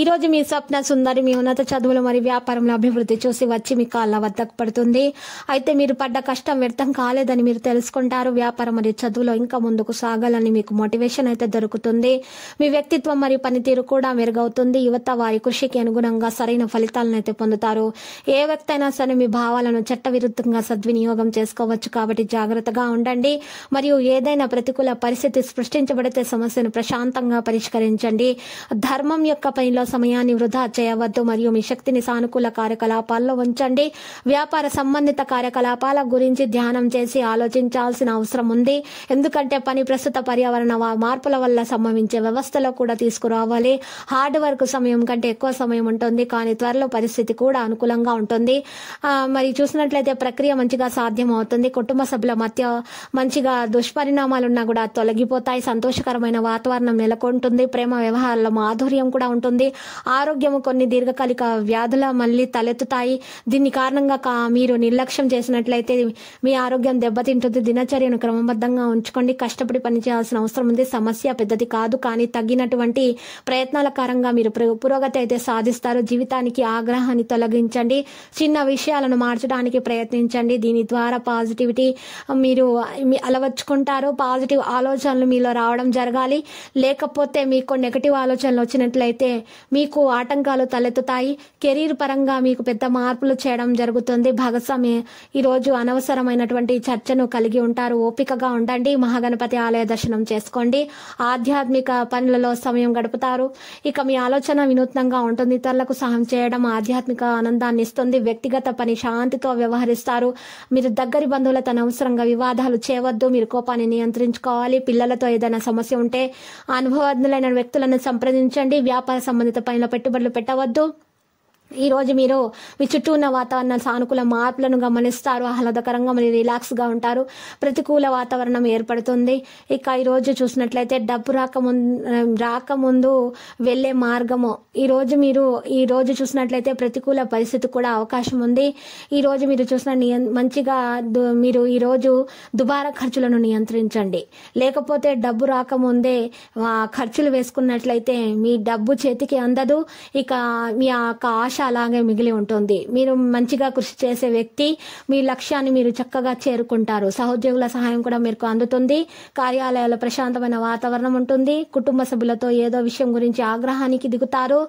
ఈ రోజు మీ స్వప్న సుందరి మీ ఉన్నత చదువులు మరియు వ్యాపారంలో అభివృద్ధి చూసి వచ్చి మీ కాళ్ళ వద్దకు పడుతుంది అయితే మీరు పడ్డ కష్టం వ్యర్థం కాలేదని మీరు తెలుసుకుంటారు వ్యాపారం మరియు చదువులో ఇంకా ముందుకు సాగాలని మీకు మోటివేషన్ అయితే దొరుకుతుంది మీ వ్యక్తిత్వం మరియు పనితీరు కూడా మెరుగవుతుంది యువత వారి కృషికి అనుగుణంగా సరైన ఫలితాలను అయితే పొందుతారు ఏ వ్యక్తి అయినా సరే మీ భావాలను చట్టవిరుద్ధంగా సద్వినియోగం చేసుకోవచ్చు కాబట్టి జాగ్రత్తగా ఉండండి మరియు ఏదైనా ప్రతికూల పరిస్థితి సృష్టించబడితే సమస్యను ప్రశాంతంగా పరిష్కరించండి ధర్మం యొక్క పనిలో పనుల సమయాన్ని వృధా చేయవద్దు మరియు మీ శక్తిని సానుకూల కార్యకలాపాల్లో ఉంచండి వ్యాపార సంబంధిత కార్యకలాపాల గురించి ధ్యానం చేసి ఆలోచించాల్సిన అవసరం ఉంది ఎందుకంటే పని ప్రస్తుత పర్యావరణ మార్పుల వల్ల సంభవించే వ్యవస్థలో కూడా తీసుకురావాలి హార్డ్ వర్క్ సమయం కంటే ఎక్కువ సమయం ఉంటుంది కానీ త్వరలో పరిస్థితి కూడా అనుకూలంగా ఉంటుంది మరి చూసినట్లయితే ప్రక్రియ మంచిగా సాధ్యం అవుతుంది కుటుంబ సభ్యుల మధ్య మంచిగా దుష్పరిణామాలు ఉన్నా కూడా తొలగిపోతాయి సంతోషకరమైన వాతావరణం నెలకొంటుంది ప్రేమ వ్యవహారాల్లో మాధుర్యం కూడా ఉంటుంది ఆరోగ్యము కొన్ని దీర్ఘకాలిక వ్యాధుల మళ్ళీ తలెత్తుతాయి దీని కారణంగా మీరు నిర్లక్ష్యం చేసినట్లయితే మీ ఆరోగ్యం దెబ్బతింటుంది దినచర్యను క్రమబద్ధంగా ఉంచుకోండి కష్టపడి పనిచేయాల్సిన అవసరం ఉంది సమస్య పెద్దది కాదు కానీ తగ్గినటువంటి ప్రయత్నాల కారంగా మీరు పురోగతి అయితే సాధిస్తారు జీవితానికి ఆగ్రహాన్ని తొలగించండి చిన్న విషయాలను మార్చడానికి ప్రయత్నించండి దీని ద్వారా పాజిటివిటీ మీరు అలవర్చుకుంటారు పాజిటివ్ ఆలోచనలు మీలో రావడం జరగాలి లేకపోతే మీకు నెగటివ్ ఆలోచనలు వచ్చినట్లయితే మీకు ఆటంకాలు తలెత్తుతాయి కెరీర్ పరంగా మీకు పెద్ద మార్పులు చేయడం జరుగుతుంది భాగస్వామి ఈరోజు అనవసరమైనటువంటి చర్చను కలిగి ఉంటారు ఓపికగా ఉండండి మహాగణపతి ఆలయ దర్శనం చేసుకోండి ఆధ్యాత్మిక పనులలో సమయం గడుపుతారు ఇక మీ ఆలోచన వినూత్నంగా ఉంటుంది ఇతరులకు సహాయం చేయడం ఆధ్యాత్మిక ఆనందాన్ని ఇస్తుంది వ్యక్తిగత పని శాంతితో వ్యవహరిస్తారు మీరు దగ్గరి బంధువులతో అనవసరంగా వివాదాలు చేయవద్దు మీరు కోపాన్ని నియంత్రించుకోవాలి పిల్లలతో ఏదైనా సమస్య ఉంటే అనుభవజ్ఞులైన వ్యక్తులను సంప్రదించండి వ్యాపార సంబంధిత జీవిత పైన పెట్టుబడులు పెట్టవద్దు ఈరోజు మీరు మీ చుట్టూ ఉన్న వాతావరణ సానుకూల మార్పులను గమనిస్తారు ఆహ్లాదకరంగా రిలాక్స్ రిలాక్స్గా ఉంటారు ప్రతికూల వాతావరణం ఏర్పడుతుంది ఇక ఈరోజు చూసినట్లయితే డబ్బు రాకముందు రాకముందు వెళ్ళే మార్గము ఈరోజు మీరు ఈ రోజు చూసినట్లయితే ప్రతికూల పరిస్థితి కూడా అవకాశం ఉంది ఈరోజు మీరు చూసిన మంచిగా మీరు ఈరోజు దుబారా ఖర్చులను నియంత్రించండి లేకపోతే డబ్బు రాకముందే ఖర్చులు వేసుకున్నట్లయితే మీ డబ్బు చేతికి అందదు ఇక మీ యొక్క ఆశ అలాగే మిగిలి ఉంటుంది మీరు మంచిగా కృషి చేసే వ్యక్తి మీ లక్ష్యాన్ని మీరు చక్కగా చేరుకుంటారు సహోద్యోగుల సహాయం కూడా మీకు అందుతుంది కార్యాలయాల ప్రశాంతమైన వాతావరణం ఉంటుంది కుటుంబ సభ్యులతో ఏదో విషయం గురించి ఆగ్రహానికి దిగుతారు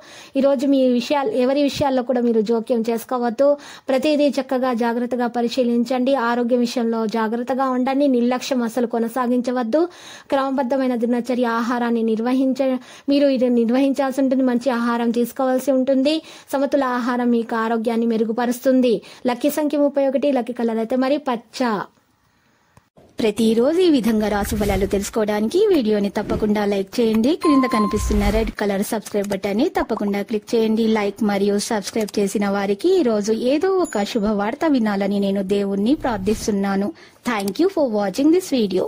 ఈరోజు మీ విషయాలు ఎవరి విషయాల్లో కూడా మీరు జోక్యం చేసుకోవద్దు ప్రతిదీ చక్కగా జాగ్రత్తగా పరిశీలించండి ఆరోగ్యం విషయంలో జాగ్రత్తగా ఉండండి నిర్లక్ష్యం అసలు కొనసాగించవద్దు క్రమబద్ధమైన దినచర్య ఆహారాన్ని నిర్వహించ మీరు ఇది నిర్వహించాల్సి ఉంటుంది మంచి ఆహారం తీసుకోవాల్సి ఉంటుంది సమతుల ఆహారం మీకు ఆరోగ్యాన్ని మెరుగుపరుస్తుంది లక్కీ సంఖ్య ముప్పై ఒకటి లక్కీ కలర్ అయితే మరి పచ్చ ప్రతిరోజు ఈ విధంగా రాశి ఫలాలు తెలుసుకోవడానికి వీడియోని తప్పకుండా లైక్ చేయండి క్రింద కనిపిస్తున్న రెడ్ కలర్ సబ్స్క్రైబ్ ని తప్పకుండా క్లిక్ చేయండి లైక్ మరియు సబ్స్క్రైబ్ చేసిన వారికి ఈ రోజు ఏదో ఒక శుభవార్త వినాలని నేను దేవుణ్ణి ప్రార్థిస్తున్నాను thank you for watching this video